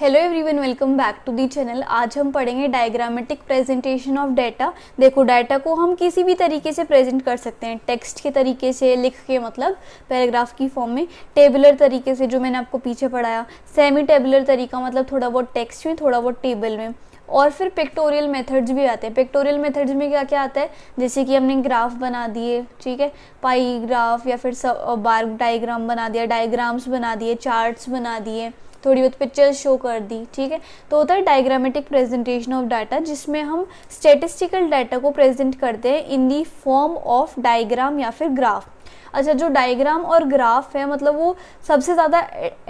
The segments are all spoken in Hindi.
Hello everyone welcome back to the channel आज हम पढ़ेंगे डायग्रामेटिक प्रेजेंटेशन ऑफ डाटा देखो डाटा को हम किसी भी तरीके से प्रेजेंट कर सकते हैं टेक्स्ट के तरीके से लिख के मतलब पैराग्राफ की फॉर्म में टेबलर तरीके से जो मैंने आपको पीछे पढ़ाया सेमी टेबलर तरीका मतलब थोड़ा बहुत टेक्स्ट में थोड़ा बहुत टेबल में और फिर पिक्टोरियल मेथड्स भी आते हैं पिक्टोरियल मेथड्स में क्या क्या आता है जैसे कि हमने ग्राफ बना दिए ठीक है पाई ग्राफ या फिर सब बार डायग्राम बना दिया डायग्राम्स बना दिए चार्ट्स बना दिए थोड़ी बहुत पिक्चर्स शो कर दी ठीक है तो होता है डायग्रामेटिक प्रेजेंटेशन ऑफ डाटा जिसमें हम स्टेटिस्टिकल डाटा को प्रेजेंट करते हैं in the form of diagram या फिर ग्राफ अच्छा जो डायग्राम और ग्राफ है मतलब वो सबसे ज़्यादा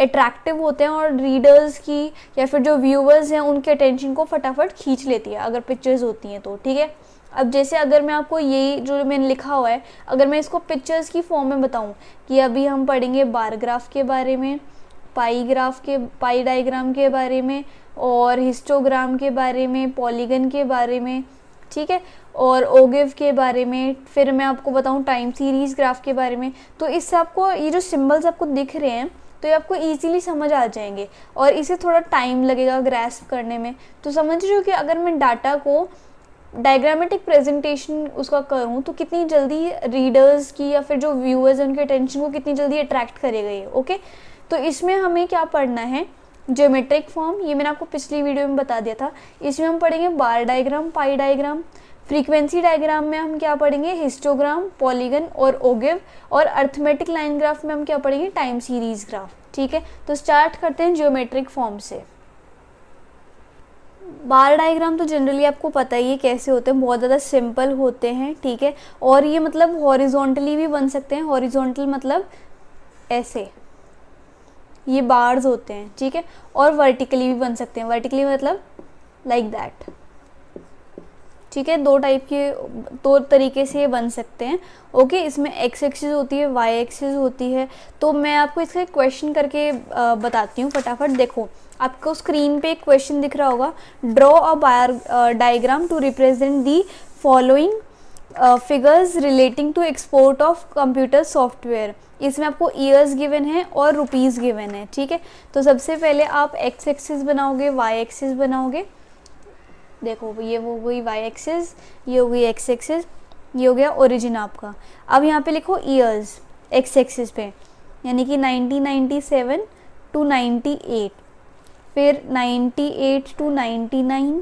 अट्रैक्टिव होते हैं और रीडर्स की या फिर जो व्यूवर्स हैं उनके अटेंशन को फटाफट खींच लेती है अगर पिक्चर्स होती हैं तो ठीक है अब जैसे अगर मैं आपको यही जो मैंने लिखा हुआ है अगर मैं इसको पिक्चर्स की फॉर्म में बताऊं कि अभी हम पढ़ेंगे बारग्राफ के बारे में पाई ग्राफ के पाई डायग्राम के बारे में और हिस्टोग्राम के बारे में पॉलीगन के बारे में ठीक है और ओगिव के बारे में फिर मैं आपको बताऊँ टाइम सीरीज ग्राफ के बारे में तो इससे आपको ये जो सिम्बल्स आपको दिख रहे हैं तो ये आपको ईजीली समझ आ जाएंगे और इसे थोड़ा टाइम लगेगा ग्रेस्प करने में तो समझ रहे हो कि अगर मैं डाटा को डायग्रामेटिक प्रेजेंटेशन उसका करूँ तो कितनी जल्दी रीडर्स की या फिर जो व्यूअर्स हैं उनके अटेंशन को कितनी जल्दी अट्रैक्ट करेगा ये ओके तो इसमें हमें क्या पढ़ना है ज्योमेट्रिक फॉर्म ये मैंने आपको पिछली वीडियो में बता दिया था इसमें हम पढ़ेंगे bar diagram pie diagram frequency diagram में हम क्या पढ़ेंगे हिस्टोग्राम पॉलीगन और ओगिव और अर्थमेटिक लाइन ग्राफ में हम क्या पढ़ेंगे टाइम सीरीज ग्राफ ठीक है तो स्टार्ट करते हैं जियोमेट्रिक फॉर्म से बार डायग्राम तो जनरली आपको पता ही है कैसे होते हैं बहुत ज़्यादा सिंपल होते हैं ठीक है और ये मतलब हॉरिजोंटली भी बन सकते हैं हॉरिजोंटल मतलब ऐसे ये बार्स होते हैं ठीक है और वर्टिकली भी बन सकते हैं वर्टिकली मतलब लाइक दैट ठीक है दो टाइप के दो तरीके से ये बन सकते हैं ओके इसमें एक्स एक्सिस होती है वाई एक्सिस होती है तो मैं आपको इसका क्वेश्चन करके बताती हूँ फटाफट देखो आपको स्क्रीन पे एक क्वेश्चन दिख रहा होगा draw a bar diagram to represent the following figures relating to export of computer software इसमें आपको ईयर्स गिवन है और रुपीज़ गिवन है ठीक है तो सबसे पहले आप एक्स एक्सिस बनाओगे वाई एक्सिस बनाओगे देखो ये वो गई वाई एक्सिस ये हो गई एक्स एक्सिस ये हो गया ओरिजिन आपका अब यहाँ पे लिखो ईयर्स एक्स एक्सिस पे यानी कि 1997 टू 98 फिर 98 टू 99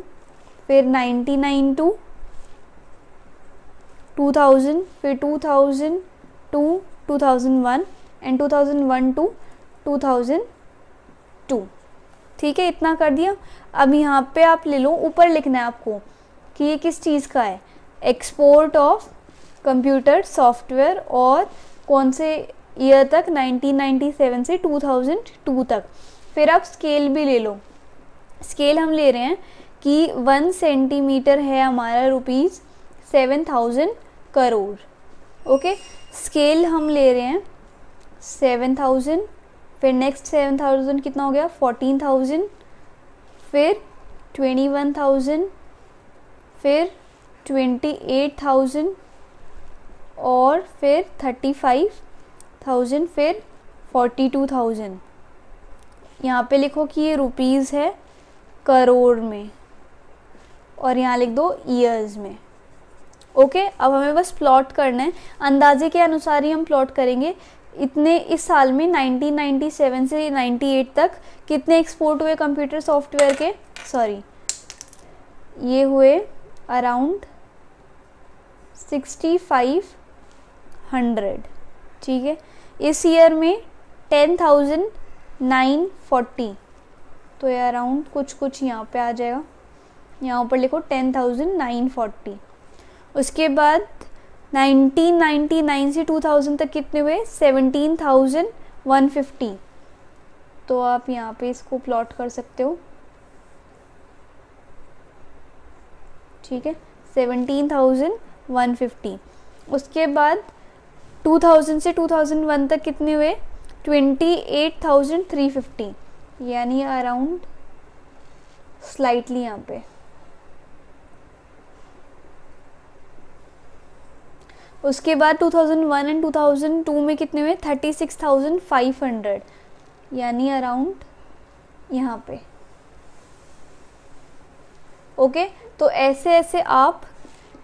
फिर 99 टू 2000 फिर 2002 2001 एंड 2001 टू 2002 ठीक है इतना कर दिया अब यहाँ पे आप ले लो ऊपर लिखना है आपको कि ये किस चीज़ का है एक्सपोर्ट ऑफ कंप्यूटर सॉफ्टवेयर और कौन से ईयर तक 1997 से 2002 तक फिर आप स्केल भी ले लो स्केल हम ले रहे हैं कि वन सेंटीमीटर है हमारा rupees seven thousand crore okay scale हम ले रहे हैं सेवन थाउजेंड फिर नेक्स्ट सेवन थाउजेंड कितना हो गया फोर्टीन थाउजेंड फिर ट्वेंटी वन थाउजेंड फिर ट्वेंटी एट थाउजेंड और फिर थर्टी फाइव थाउजेंड फिर फोर्टी टू थाउजेंड यहाँ पे लिखो कि ये रुपीज़ है करोड़ में और यहाँ लिख दो ईयर्स में ओके अब हमें बस प्लॉट करना है अंदाजे के अनुसार ही हम प्लॉट करेंगे इतने इस साल में 1997 से 98 तक कितने एक्सपोर्ट हुए कंप्यूटर सॉफ्टवेयर के सॉरी ये हुए अराउंड 6500 ठीक है इस ईयर में 10,940 तो ये अराउंड कुछ कुछ यहाँ पे आ जाएगा यहाँ ऊपर लिखो 10,940 उसके बाद 1999 से 2000 तक कितने हुए 17,150 तो आप यहाँ पे इसको प्लॉट कर सकते हो ठीक है 17,150 उसके बाद 2000 से 2001 तक कितने हुए 28,350 यानी अराउंड स्लाइटली यहाँ पे उसके बाद 2001 एंड 2002 में कितने हुए 36,500 यानी अराउंड यहाँ पे ओके तो ऐसे ऐसे आप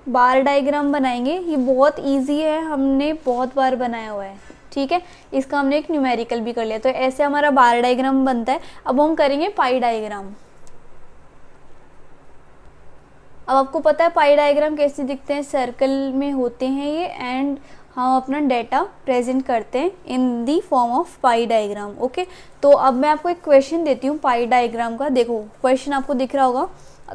बार डायग्राम बनाएंगे ये बहुत इजी है हमने बहुत बार बनाया हुआ है ठीक है इसका हमने एक न्यूमेरिकल भी कर लिया तो ऐसे हमारा बार डायग्राम बनता है अब हम करेंगे पाई डायग्राम अब आपको पता है पाई डायग्राम कैसे दिखते हैं सर्कल में होते हैं ये एंड हम अपना डाटा प्रेजेंट करते हैं in the form of pie diagram okay तो अब मैं आपको एक क्वेश्चन देती हूँ पाई डायग्राम का देखो क्वेश्चन आपको दिख रहा होगा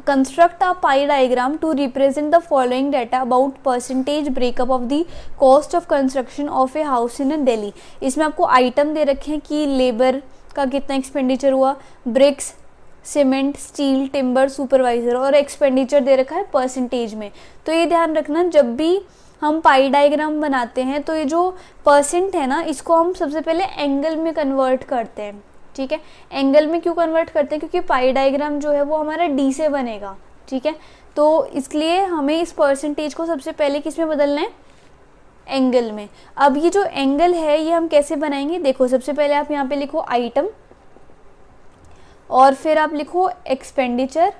construct a pie diagram to represent the following data about percentage breakup of the cost of construction of a house in Delhi इसमें आपको आइटम दे रखे हैं कि लेबर का कितना एक्सपेंडिचर हुआ bricks cement steel timber supervisor और एक्सपेंडिचर दे रखा है परसेंटेज में तो ये ध्यान रखना जब भी हम पाई डायग्राम बनाते हैं तो ये जो परसेंट है ना इसको हम सबसे पहले एंगल में कन्वर्ट करते हैं ठीक है एंगल में क्यों कन्वर्ट करते हैं क्योंकि पाई डायग्राम जो है वो हमारा डी से बनेगा ठीक है तो इसलिए हमें इस परसेंटेज को सबसे पहले किस में बदलना है एंगल में अब ये जो एंगल है ये हम कैसे बनाएंगे देखो सबसे पहले आप यहाँ पे लिखो आइटम और फिर आप लिखो एक्सपेंडिचर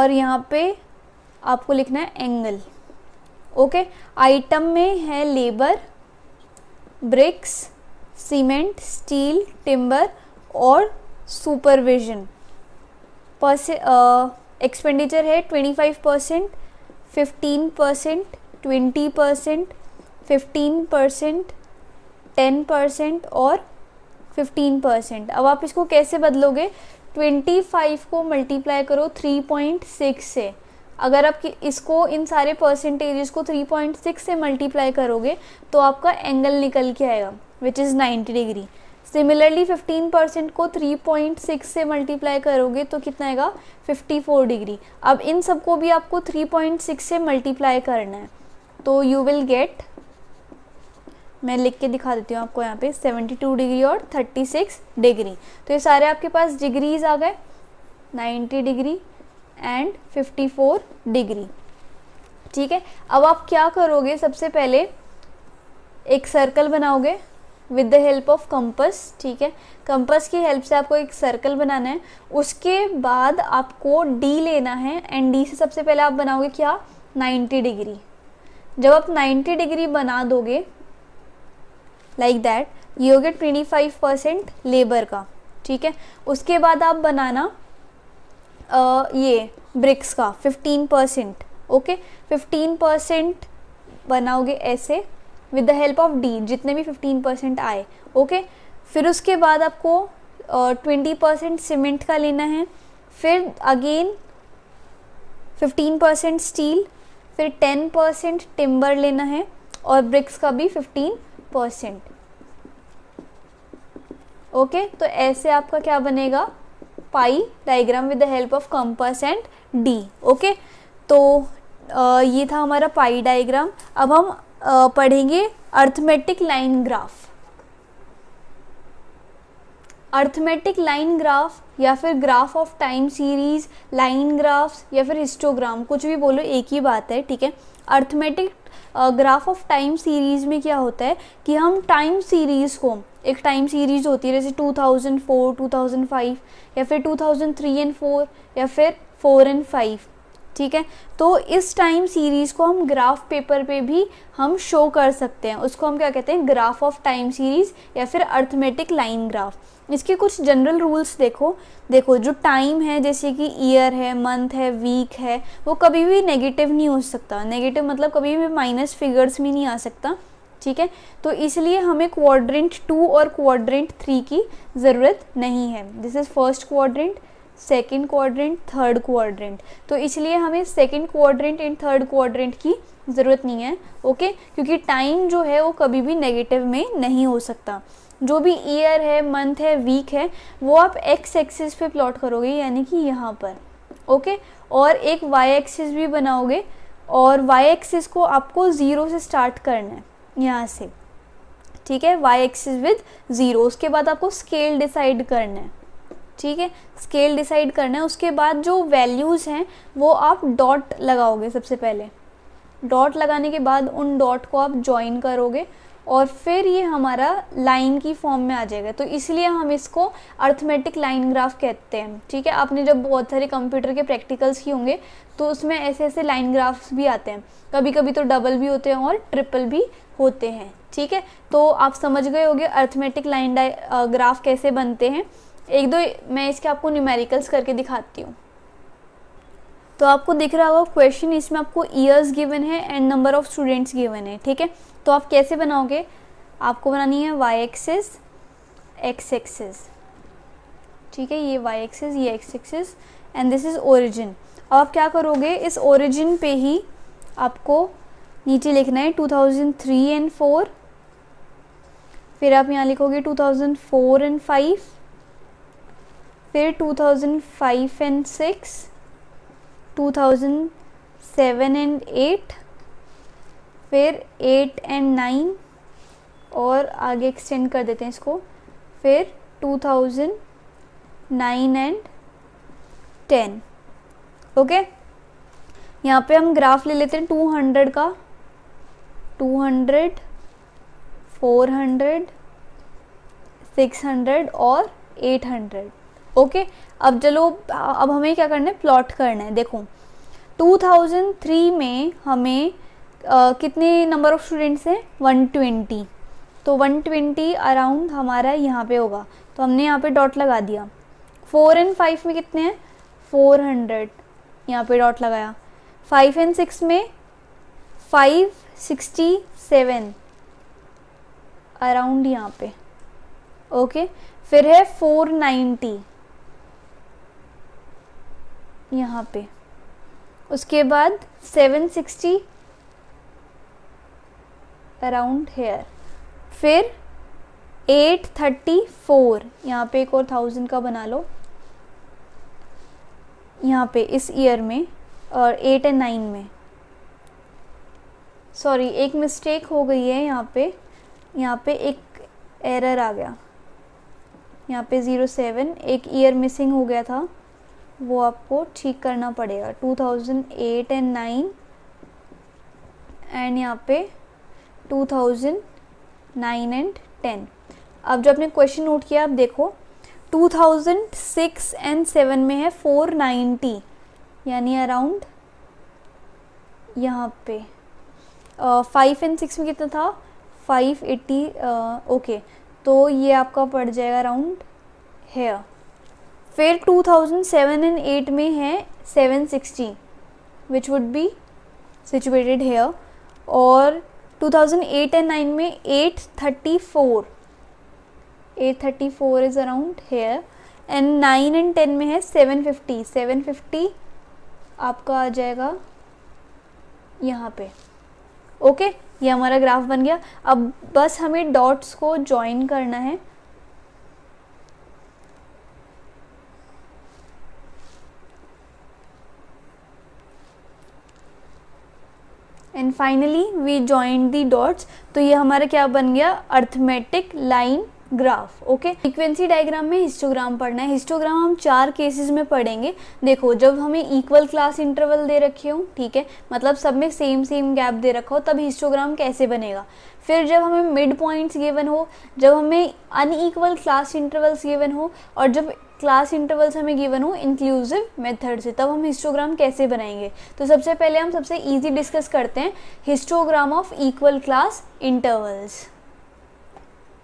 और यहाँ पे आपको लिखना है एंगल ओके आइटम में है labour bricks cement steel timber और सुपरविजन एक्सपेंडिचर है twenty five percent fifteen percent twenty percent fifteen percent ten percent और फिफ्टीन परसेंट अब आप इसको कैसे बदलोगे ट्वेंटी फाइव को मल्टीप्लाई करो थ्री पॉइंट सिक्स से अगर आप इसको इन सारे परसेंटेजेस को थ्री पॉइंट सिक्स से मल्टीप्लाई करोगे तो आपका एंगल निकल के आएगा which is ninety degree similarly fifteen percent को थ्री पॉइंट सिक्स से मल्टीप्लाई करोगे तो कितना आएगा फिफ्टी फोर डिग्री अब इन सबको भी आपको थ्री पॉइंट सिक्स से मल्टीप्लाई करना है तो यू विल गेट मैं लिख के दिखा देती हूँ आपको यहाँ पे 72 डिग्री और 36 डिग्री तो ये सारे आपके पास डिग्रीज आ गए 90 डिग्री एंड 54 डिग्री ठीक है अब आप क्या करोगे सबसे पहले एक सर्कल बनाओगे with the help of compass ठीक है कंपस की हेल्प से आपको एक सर्कल बनाना है उसके बाद आपको डी लेना है एंड डी से सबसे पहले आप बनाओगे क्या 90 डिग्री जब आप 90 डिग्री बना दोगे लाइक दैट ये हो गया ट्वेंटी फाइव परसेंट लेबर का ठीक है उसके बाद आप बनाना आ, ये ब्रिक्स का fifteen percent okay fifteen percent बनाओगे ऐसे with the help of the जितने भी फिफ्टीन परसेंट आए ओके फिर उसके बाद आपको ट्वेंटी परसेंट सीमेंट का लेना है फिर अगेन फिफ्टीन परसेंट स्टील फिर टेन परसेंट टिम्बर लेना है और ब्रिक्स का भी फिफ्टीन परसेंट ओके तो ऐसे आपका क्या बनेगा pie diagram with the help of compass and the okay तो आ, ये था हमारा पाई डायग्राम अब हम आ, पढ़ेंगे arithmetic line graph arithmetic line graph या फिर graph of time series line graphs या फिर हिस्टोग्राम कुछ भी बोलो एक ही बात है ठीक है arithmetic graph of time series में क्या होता है कि हम टाइम सीरीज़ को एक टाइम सीरीज़ होती है जैसे 2004, 2005 या फिर 2003 एंड 4 या फिर 4 एंड 5 ठीक है तो इस टाइम सीरीज़ को हम ग्राफ पेपर पे भी हम शो कर सकते हैं उसको हम क्या कहते हैं ग्राफ ऑफ टाइम सीरीज़ या फिर अर्थमेटिक लाइन ग्राफ इसके कुछ जनरल रूल्स देखो देखो जो टाइम है जैसे कि ईयर है मंथ है वीक है वो कभी भी नेगेटिव नहीं हो सकता नेगेटिव मतलब कभी भी माइनस फिगर्स में नहीं आ सकता ठीक है तो इसलिए हमें क्वाड्रेंट टू और क्वाड्रेंट थ्री की ज़रूरत नहीं है this is first quadrant second quadrant third quadrant तो इसलिए हमें second quadrant and third quadrant की ज़रूरत नहीं है ओके क्योंकि टाइम जो है वो कभी भी नेगेटिव में नहीं हो सकता जो भी ईयर है मंथ है वीक है वो आप एक्स एक्सिस पे प्लॉट करोगे यानी कि यहाँ पर ओके और एक वाई एक्सिस भी बनाओगे और वाई एक्सिस को आपको ज़ीरो से स्टार्ट करना है यहाँ से ठीक है वाई एक्सिस विद ज़ीरो उसके बाद आपको स्केल डिसाइड करना है ठीक है स्केल डिसाइड करना है उसके बाद जो वैल्यूज़ हैं वो आप डॉट लगाओगे सबसे पहले डॉट लगाने के बाद उन डॉट को आप ज्वाइन करोगे और फिर ये हमारा लाइन की फॉर्म में आ जाएगा तो इसलिए हम इसको अर्थमेटिक लाइन ग्राफ कहते हैं ठीक है आपने जब बहुत सारे कंप्यूटर के प्रैक्टिकल्स किए होंगे तो उसमें ऐसे ऐसे लाइन ग्राफ्स भी आते हैं कभी कभी तो डबल भी होते हैं और ट्रिपल भी होते हैं ठीक है तो आप समझ गए होंगे अर्थमेटिक लाइन ग्राफ कैसे बनते हैं एक दो मैं इसके आपको न्यूमेरिकल्स करके दिखाती हूँ तो आपको दिख रहा होगा क्वेश्चन इसमें आपको ईयर्स गिवन है and number of students given है ठीक है तो आप कैसे बनाओगे आपको बनानी है वाई एक्सेस एक्स एक्सेस ठीक है ये वाई एक्सेस ये X axis and this is origin अब आप क्या करोगे इस ओरिजिन पे ही आपको नीचे लिखना है 2003 एंड 4 फिर आप यहाँ लिखोगे 2004 एंड 5 फिर 2005 एंड 6 2007 एंड 8 फिर 8 एंड 9 और आगे एक्सटेंड कर देते हैं इसको फिर 2009 एंड 10 ओके यहाँ पे हम ग्राफ ले लेते हैं 200 का 200 400 600 और 800 ओके अब चलो अब हमें क्या करना है प्लॉट करना है देखो 2003 में हमें आ, कितने नंबर ऑफ स्टूडेंट्स हैं 120 तो 120 अराउंड हमारा यहाँ पे होगा तो हमने यहाँ पे डॉट लगा दिया फोर एंड फाइव में कितने हैं 400 हंड्रेड यहाँ पर डॉट लगाया फाइव एंड सिक्स में फाइव सिक्सटी सेवन अराउंड यहाँ पे ओके फिर है 490 यहाँ पे उसके बाद 760 अराउंड हेयर फिर 834 यहाँ पे एक और थाउजेंड का बना लो यहाँ पे इस ईयर में और एट एंड नाइन में सॉरी एक मिस्टेक हो गई है यहाँ पे यहाँ पे एक एरर आ गया यहाँ पे ज़ीरो सेवन एक ईयर मिसिंग हो गया था वो आपको ठीक करना पड़ेगा 2008 एंड 9 एंड यहाँ पे 2009 एंड 10 अब जो आपने क्वेश्चन नोट किया आप देखो 2006 एंड 7 में है 490 यानी अराउंड यहाँ पे फाइव एंड सिक्स में कितना था फाइव एट्टी ओके तो ये आपका पड़ जाएगा अराउंड हेयर फिर 2007 एंड 8 में है 760 which would be situated here और 2008 एंड 9 में 834 834 is around here and 9 and 10 में है 750 750 आपका आ जाएगा यहाँ पे ओके ये हमारा ग्राफ बन गया अब बस हमें डॉट्स को ज्वाइन करना है and finally we join the dots तो ये हमारा क्या बन गया arithmetic line graph okay frequency diagram में हिस्टोग्राम पढ़ना है हिस्टोग्राम हम चार केसेस में पढ़ेंगे देखो जब हमें इक्वल क्लास इंटरवल दे रखे हो ठीक है मतलब सब में सेम सेम गैप दे रखा हो तब हिस्टोग्राम कैसे बनेगा फिर जब हमें मिड पॉइंट्स गिवन हो जब हमें अनईक्वल क्लास इंटरवल्स गिवन हो और जब क्लास इंटरवल्स हमें गिवन हो इंक्लूसिव मेथड से तब हम हिस्टोग्राम कैसे बनाएंगे तो सबसे पहले हम सबसे ईजी डिस्कस करते हैं histogram of equal class intervals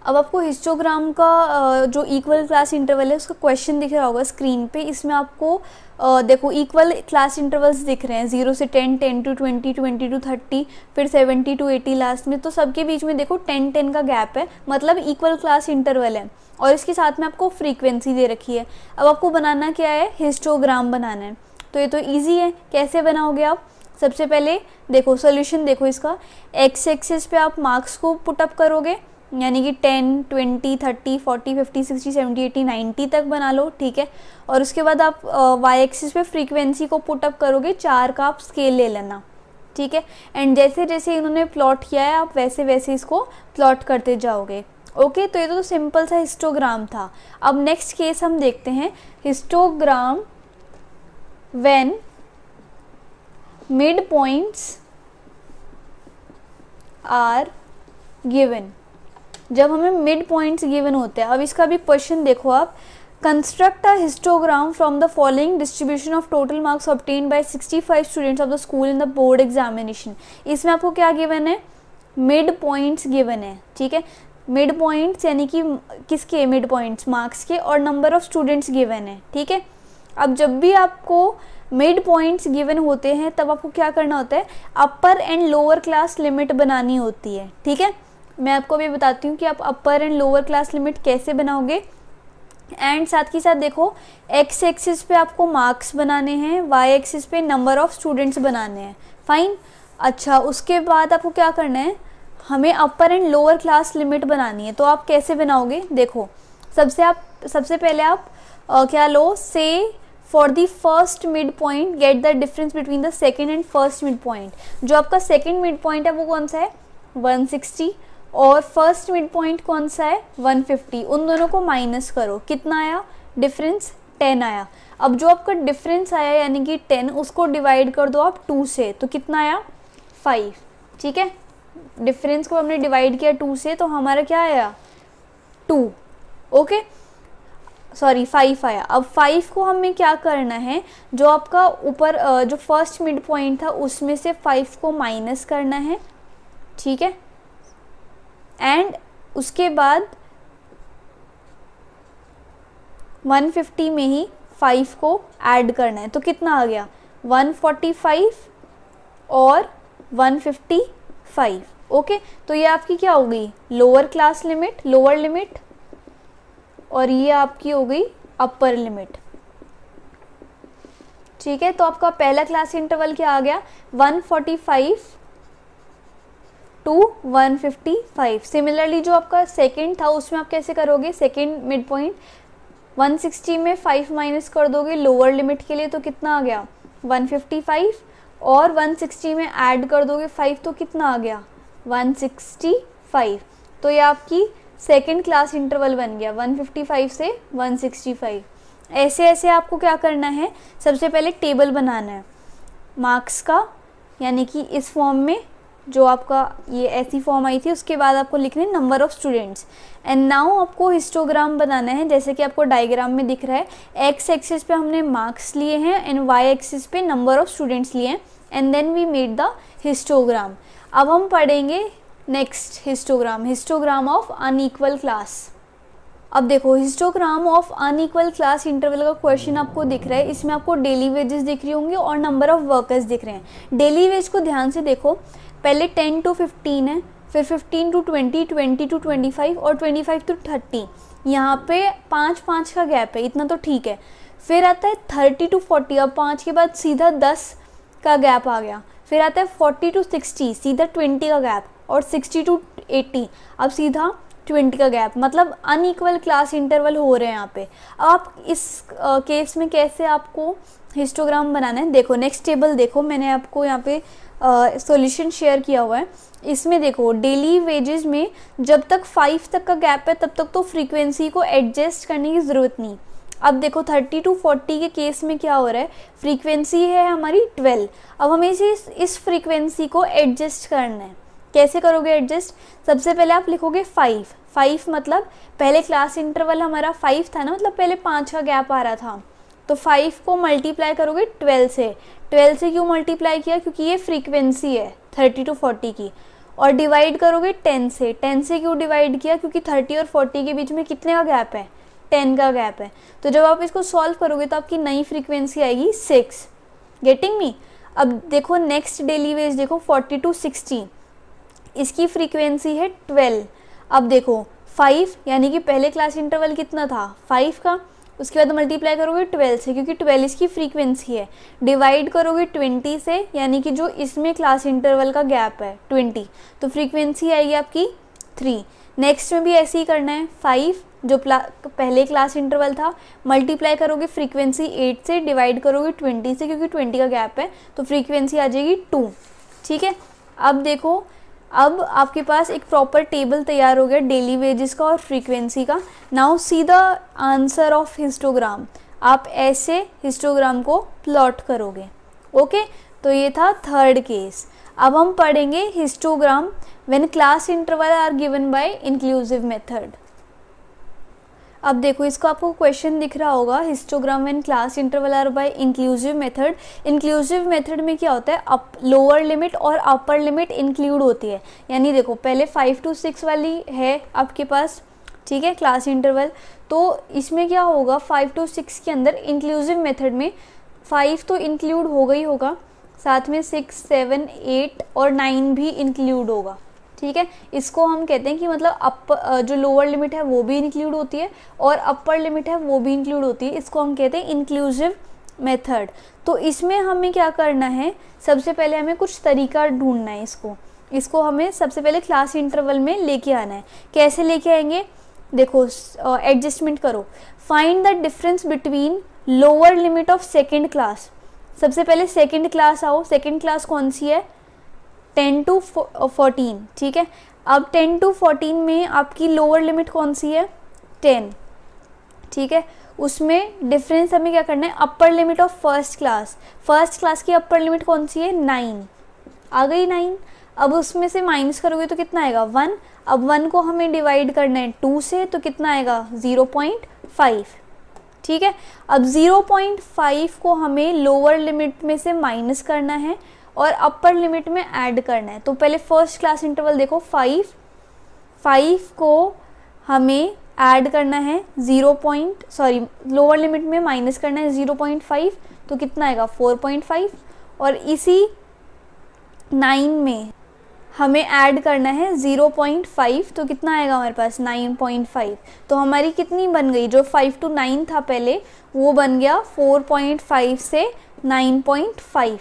अब आपको हिस्टोग्राम का जो इक्वल क्लास इंटरवल है उसका क्वेश्चन दिख रहा होगा स्क्रीन पे इसमें आपको देखो इक्वल क्लास इंटरवल्स दिख रहे हैं जीरो से ten ten to twenty twenty to thirty फिर सेवेंटी टू एटी लास्ट में तो सबके बीच में देखो टेन टेन का गैप है मतलब इक्वल क्लास इंटरवल है और इसके साथ में आपको फ्रीक्वेंसी दे रखी है अब आपको बनाना क्या है हिस्टोग्राम बनाना है तो ये तो ईजी है कैसे बनाओगे आप सबसे पहले देखो सोल्यूशन देखो इसका एक्स एक्सेस पे आप मार्क्स को पुटअप करोगे यानी कि ten twenty thirty forty fifty sixty seventy eighty ninety तक बना लो ठीक है और उसके बाद आप वाई एक्सिस पे फ्रीक्वेंसी को पुटअप करोगे चार का आप स्केल ले लेना ठीक है एंड जैसे जैसे इन्होंने प्लॉट किया है आप वैसे वैसे इसको प्लॉट करते जाओगे ओके तो ये तो सिंपल सा हिस्टोग्राम था अब नेक्स्ट केस हम देखते हैं histogram when mid points are given जब हमें मिड पॉइंट्स गिवन होते हैं अब इसका भी क्वेश्चन देखो आप construct a histogram from the following distribution of total marks obtained by 65 students of the school in the board examination इसमें आपको क्या गिवन है मिड पॉइंट्स गिवन है ठीक है मिड पॉइंट्स यानी कि किसके मिड पॉइंट्स मार्क्स के और नंबर ऑफ स्टूडेंट्स गिवन है ठीक है अब जब भी आपको मिड पॉइंट्स गिवन होते हैं तब आपको क्या करना होता है upper and lower class limit बनानी होती है ठीक है मैं आपको अभी बताती हूँ कि आप upper and lower class limit कैसे बनाओगे एंड साथ ही साथ देखो एक्स एक्सिस पे आपको मार्क्स बनाने हैं वाई एक्सिस पे नंबर ऑफ स्टूडेंट्स बनाने हैं फाइन अच्छा उसके बाद आपको क्या करना है हमें upper and lower class limit बनानी है तो आप कैसे बनाओगे देखो सबसे आप सबसे पहले आप आ, क्या लो से for the first mid point get the difference between the second and first mid point जो आपका सेकेंड मिड पॉइंट है वो कौन सा है 160 और फर्स्ट मिड पॉइंट कौन सा है 150 उन दोनों को माइनस करो कितना आया डिफरेंस 10 आया अब जो आपका डिफरेंस आया यानी कि 10 उसको डिवाइड कर दो आप 2 से तो कितना आया 5 ठीक है डिफरेंस को हमने डिवाइड किया 2 से तो हमारा क्या आया 2 ओके सॉरी फाइव आया अब फाइव को हमें क्या करना है जो आपका ऊपर जो फर्स्ट मिड पॉइंट था उसमें से फाइव को माइनस करना है ठीक है एंड उसके बाद 150 में ही 5 को ऐड करना है तो कितना आ गया 145 और 155 ओके तो ये आपकी क्या हो गई lower class limit lower limit और ये आपकी हो गई अपर लिमिट ठीक है तो आपका पहला क्लास इंटरवल क्या आ गया 145 to one fifty five similarly जो आपका सेकेंड था उसमें आप कैसे करोगे second mid point one sixty में फाइव माइनस कर दोगे लोअर लिमिट के लिए तो कितना आ गया वन फिफ्टी फाइव और वन सिक्सटी में ऐड कर दोगे फाइव तो कितना आ गया वन सिक्सटी फाइव तो ये आपकी सेकेंड क्लास इंटरवल बन गया वन फिफ्टी फाइव से वन सिक्सटी फाइव ऐसे ऐसे आपको क्या करना है सबसे पहले टेबल बनाना है मार्क्स का यानी कि इस फॉर्म में जो आपका ये ऐसी फॉर्म आई थी उसके बाद आपको लिखने number of students and now आपको हिस्टोग्राम बनाना है जैसे कि आपको डायग्राम में दिख रहा है एक्स एक्सिस पे हमने मार्क्स लिए हैं एंड वाई एक्सिस पे नंबर ऑफ़ स्टूडेंट्स लिए हैं and then we made the histogram अब हम पढ़ेंगे next histogram histogram of unequal class अब देखो histogram of unequal class interval का क्वेश्चन आपको दिख रहा है इसमें आपको डेली वेजेस दिख रही होंगी और नंबर ऑफ वर्कर्स दिख रहे हैं डेली वेज को ध्यान से देखो पहले टेन टू फिफ्टीन है फिर fifteen to twenty twenty to twenty five और ट्वेंटी फाइव टू थर्टी यहाँ पे पाँच पाँच का गैप है इतना तो ठीक है फिर आता है थर्टी टू फोर्टी अब पाँच के बाद सीधा दस का गैप आ गया फिर आता है फोर्टी टू सिक्सटी सीधा ट्वेंटी का गैप और सिक्सटी टू एट्टी अब सीधा ट्वेंटी का गैप मतलब अनईक्वल क्लास इंटरवल हो रहे हैं यहाँ पे अब आप इस केस में कैसे आपको हिस्टोग्राम बनाना है देखो नेक्स्ट टेबल देखो मैंने आपको यहाँ पे सॉल्यूशन शेयर किया हुआ है इसमें देखो डेली वेजेस में जब तक फाइव तक का गैप है तब तक तो फ्रीक्वेंसी को एडजस्ट करने की ज़रूरत नहीं अब देखो थर्टी टू फोर्टी के केस में क्या हो रहा है फ्रीक्वेंसी है हमारी ट्वेल्व अब हमें इसे इस फ्रीक्वेंसी को एडजस्ट करना है कैसे करोगे एडजस्ट सबसे पहले आप लिखोगे फाइव फाइव मतलब पहले क्लास इंटरवल हमारा फाइव था ना मतलब पहले पाँच का गैप आ रहा था तो फाइव को मल्टीप्लाई करोगे ट्वेल्व से ट्वेल्व से क्यों मल्टीप्लाई किया क्योंकि ये फ्रीक्वेंसी है थर्टी टू फोर्टी की और डिवाइड करोगे टेन से टेन से क्यों डिवाइड किया क्योंकि थर्टी और फोर्टी के बीच में कितने का गैप है टेन का गैप है तो जब आप इसको सॉल्व करोगे तो आपकी नई फ्रीक्वेंसी आएगी सिक्स गेटिंग मी अब देखो नेक्स्ट डेली वेज देखो फोर्टी टू सिक्सटी इसकी फ्रीक्वेंसी है ट्वेल्व अब देखो फाइव यानी कि पहले क्लास इंटरवल कितना था फाइव का उसके बाद मल्टीप्लाई करोगे ट्वेल्व से क्योंकि ट्वेल्व इसकी फ्रीक्वेंसी है डिवाइड करोगे ट्वेंटी से यानी कि जो इसमें क्लास इंटरवल का गैप है ट्वेंटी तो फ्रीक्वेंसी आएगी आपकी थ्री नेक्स्ट में भी ऐसे ही करना है फाइव जो पहले क्लास इंटरवल था मल्टीप्लाई करोगे फ्रीक्वेंसी एट से डिवाइड करोगे ट्वेंटी से क्योंकि ट्वेंटी का गैप है तो फ्रीक्वेंसी आ जाएगी टू ठीक है अब देखो अब आपके पास एक प्रॉपर टेबल तैयार हो गया डेली वेजेस का और फ्रीक्वेंसी का now see the answer of histogram आप ऐसे हिस्टोग्राम को प्लॉट करोगे ओके तो ये था थर्ड केस अब हम पढ़ेंगे histogram when class interval are given by inclusive method अब देखो इसका आपको क्वेश्चन दिख रहा होगा histogram and class interval are by inclusive method inclusive method में क्या होता है अप लोअर लिमिट और अपर लिमिट इंक्लूड होती है यानी देखो पहले फाइव टू सिक्स वाली है आपके पास ठीक है क्लास इंटरवल तो इसमें क्या होगा फाइव टू सिक्स के अंदर इंक्लूसिव मेथड में फाइव तो इंक्लूड होगा ही होगा साथ में सिक्स सेवन एट और नाइन भी इंक्लूड होगा ठीक है इसको हम कहते हैं कि मतलब अप जो लोअर लिमिट है वो भी इंक्लूड होती है और अपर लिमिट है वो भी इंक्लूड होती है इसको हम कहते हैं इंक्लूसिव मेथड तो इसमें हमें क्या करना है सबसे पहले हमें कुछ तरीका ढूंढना है इसको इसको हमें सबसे पहले क्लास इंटरवल में लेके आना है कैसे लेके आएंगे देखो एडजस्टमेंट uh, करो find the difference between lower limit of second class सबसे पहले सेकेंड क्लास आओ सेकेंड क्लास कौन सी है टेन टू फोर्टीन ठीक है अब टेन टू फोर्टीन में आपकी लोअर लिमिट कौन सी है टेन ठीक है उसमें डिफरेंस हमें क्या करना है upper limit of first class first class की अपर लिमिट कौन सी है नाइन आ गई नाइन अब उसमें से माइनस करोगे तो कितना आएगा वन अब वन को हमें डिवाइड करना है टू से तो कितना आएगा ज़ीरो पॉइंट फाइव ठीक है अब ज़ीरो पॉइंट फाइव को हमें लोअर लिमिट में से माइनस करना है और अपर लिमिट में ऐड करना है तो पहले फर्स्ट क्लास इंटरवल देखो फाइव फाइव को हमें ऐड करना है zero point sorry lower limit में माइनस करना है ज़ीरो पॉइंट फाइव तो कितना आएगा फोर पॉइंट फाइव और इसी नाइन में हमें ऐड करना है ज़ीरो पॉइंट फाइव तो कितना आएगा हमारे पास नाइन पॉइंट फाइव तो हमारी कितनी बन गई जो फाइव टू नाइन था पहले वो बन गया फोर पॉइंट फाइव से nine point five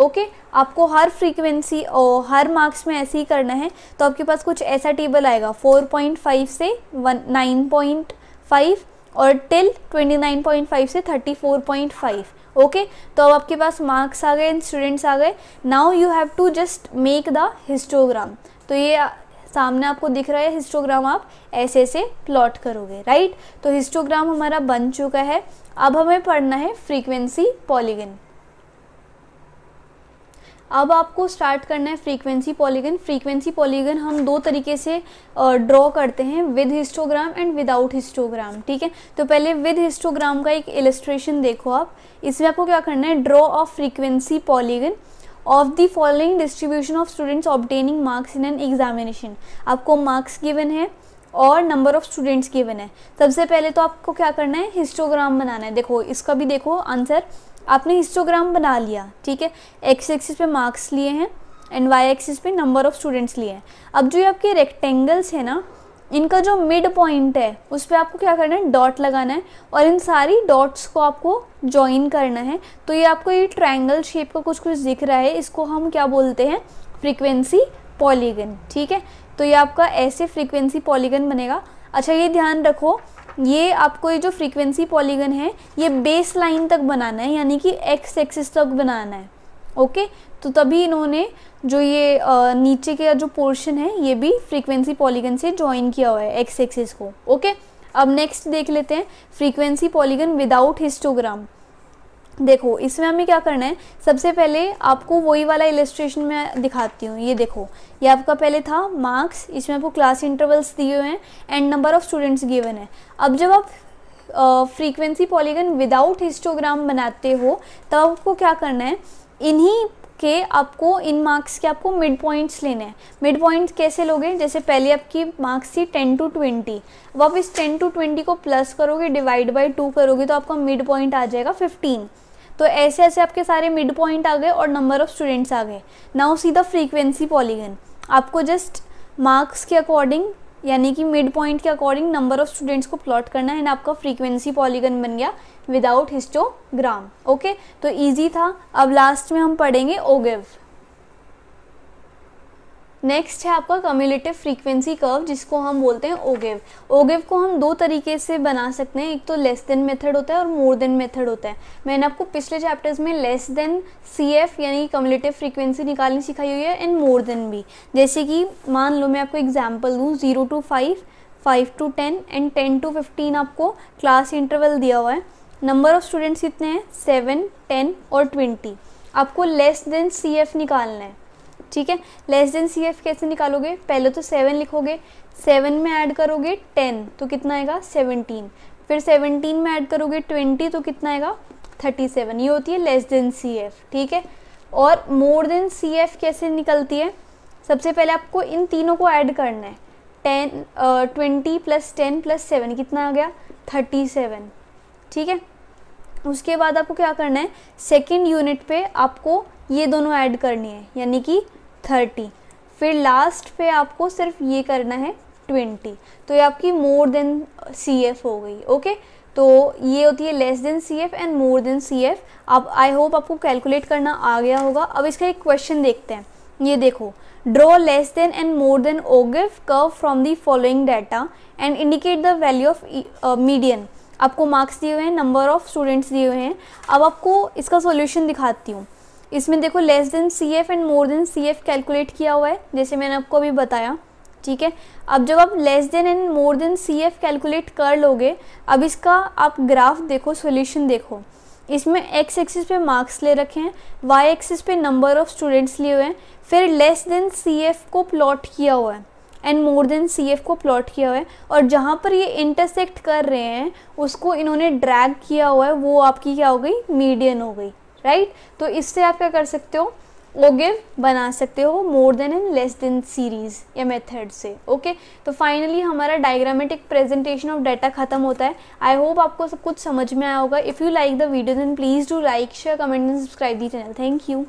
okay okay? आपको हर फ्रीक्वेंसी और हर मार्क्स में ऐसे ही करना है तो आपके पास कुछ ऐसा टेबल आएगा 4.5 से 9.5 और टिल 29.5 से 34.5 ओके okay? तो अब आपके पास मार्क्स आ गए स्टूडेंट्स आ गए now you have to just make the histogram तो ये सामने आपको दिख रहा है हिस्टोग्राम आप ऐसे ऐसे प्लॉट करोगे राइट तो हिस्टोग्राम हमारा बन चुका है अब हमें पढ़ना है फ्रीक्वेंसी पॉलीगन अब आपको स्टार्ट करना है फ्रीक्वेंसी पॉलीगन फ्रीक्वेंसी पॉलीगन हम दो तरीके से ड्रॉ करते हैं with histogram and without histogram ठीक है तो पहले विद हिस्टोग्राम का एक इलस्ट्रेशन देखो आप इसमें आपको क्या करना है draw of frequency polygon of the following distribution of students obtaining marks in an examination आपको मार्क्स गिवन है और नंबर ऑफ स्टूडेंट्स गिवन है सबसे पहले तो आपको क्या करना है हिस्टोग्राम बनाना है देखो इसका भी देखो आंसर आपने हिस्टोग्राम बना लिया ठीक है एक्स एक्सिस पे मार्क्स लिए हैं एंड वाई एक्सिस पे नंबर ऑफ स्टूडेंट्स लिए हैं अब जो ये आपके रेक्टेंगल्स है ना इनका जो मिड पॉइंट है उस पर आपको क्या करना है डॉट लगाना है और इन सारी डॉट्स को आपको ज्वाइन करना है तो ये आपको ये ट्राइंगल शेप का कुछ कुछ दिख रहा है इसको हम क्या बोलते हैं फ्रीक्वेंसी पॉलीगन ठीक है तो ये आपका ऐसे फ्रीक्वेंसी पॉलीगन बनेगा अच्छा ये ध्यान रखो ये आपको ये जो फ्रीक्वेंसी पॉलीगन है ये बेस लाइन तक बनाना है यानी कि एक्स एक्सिस तक बनाना है ओके तो तभी इन्होंने जो ये आ, नीचे का जो पोर्शन है ये भी फ्रीक्वेंसी पॉलीगन से ज्वाइन किया हुआ है एक्स एक्सिस को ओके अब नेक्स्ट देख लेते हैं फ्रीक्वेंसी पॉलीगन विदाउट हिस्टोग्राम देखो इसमें हमें क्या करना है सबसे पहले आपको वही वाला इलेस्ट्रेशन में दिखाती हूँ ये देखो ये आपका पहले था मार्क्स इसमें आपको क्लास इंटरवल्स दिए हुए हैं and number of students given है अब जब आप फ्रीक्वेंसी पॉलीगन विदाउट हिस्टोग्राम बनाते हो तब आपको क्या करना है इन्हीं के आपको इन मार्क्स के आपको मिड पॉइंट्स लेने हैं मिड पॉइंट्स कैसे लोगे जैसे पहले आपकी मार्क्स थी टेन टू ट्वेंटी अब आप इस टेन टू ट्वेंटी को प्लस करोगे डिवाइड बाई टू करोगे तो आपका मिड पॉइंट आ जाएगा फिफ्टीन तो ऐसे ऐसे आपके सारे मिड पॉइंट आ गए और नंबर ऑफ स्टूडेंट्स आ गए now see the frequency polygon आपको जस्ट मार्क्स के अकॉर्डिंग यानी कि मिड पॉइंट के अकॉर्डिंग नंबर ऑफ स्टूडेंट्स को प्लॉट करना है एंड आपका फ्रीक्वेंसी पॉलीगन बन गया विदाउट हिस्टोग्राम ओके तो ईजी था अब लास्ट में हम पढ़ेंगे ओगेव नेक्स्ट है आपका कम्युलेटिव फ्रीक्वेंसी कर्व जिसको हम बोलते हैं ओगेव ओगेव को हम दो तरीके से बना सकते हैं एक तो लेस देन मेथड होता है और मोर देन मेथड होता है मैंने आपको पिछले चैप्टर्स में लेस देन सी एफ यानी कम्युलेटिव फ्रीक्वेंसी निकालनी सिखाई हुई है एंड मोर देन भी जैसे कि मान लो मैं आपको एग्जाम्पल दूँ zero to five five to ten and ten to fifteen आपको क्लास इंटरवल दिया हुआ है नंबर ऑफ स्टूडेंट्स कितने हैं सेवन टेन और ट्वेंटी आपको लेस देन सी एफ निकालना है ठीक है लेस देन सी एफ कैसे निकालोगे पहले तो सेवन लिखोगे सेवन में ऐड करोगे टेन तो कितना आएगा सेवनटीन फिर सेवनटीन में ऐड करोगे ट्वेंटी तो कितना आएगा थर्टी सेवन ये होती है लेस देन सी एफ ठीक है और मोर देन सी एफ कैसे निकलती है सबसे पहले आपको इन तीनों को ऐड करना है ten twenty plus ten plus seven कितना आ गया थर्टी सेवन ठीक है उसके बाद आपको क्या करना है सेकेंड यूनिट पे आपको ये दोनों ऐड करनी है यानी कि थर्टी फिर लास्ट पे आपको सिर्फ ये करना है ट्वेंटी तो ये आपकी मोर देन सी एफ हो गई ओके तो ये होती है less than C F and more than C F अब आई होप आपको कैलकुलेट करना आ गया होगा अब इसका एक क्वेश्चन देखते हैं ये देखो draw less than and more than ogive curve from the following data and indicate the value of median आपको मार्क्स दिए हुए हैं नंबर ऑफ स्टूडेंट्स दिए हुए हैं अब आपको इसका सॉल्यूशन दिखाती हूँ इसमें देखो less than C F and more than C F calculate किया हुआ है जैसे मैंने आपको अभी बताया ठीक है अब जब आप less than and more than C F calculate कर लोगे अब इसका आप ग्राफ देखो सोल्यूशन देखो इसमें एक्स एक्सिस पे मार्क्स ले रखे हैं वाई एक्सिस पे नंबर ऑफ स्टूडेंट्स लिए हुए हैं फिर लेस देन सी एफ को प्लॉट किया हुआ है and more than C F को प्लॉट किया हुआ है और जहाँ पर ये इंटरसेक्ट कर रहे हैं उसको इन्होंने ड्रैग किया हुआ है वो आपकी क्या हो गई मीडियन हो गई राइट right? तो इससे आप क्या कर सकते हो ओगिव बना सकते हो more than and less than series या मेथड से ओके okay? तो फाइनली हमारा डायग्रामेटिक प्रेजेंटेशन ऑफ डाटा खत्म होता है आई होप आपको सब कुछ समझ में आया होगा if you like the video then please do like share comment and subscribe the channel thank you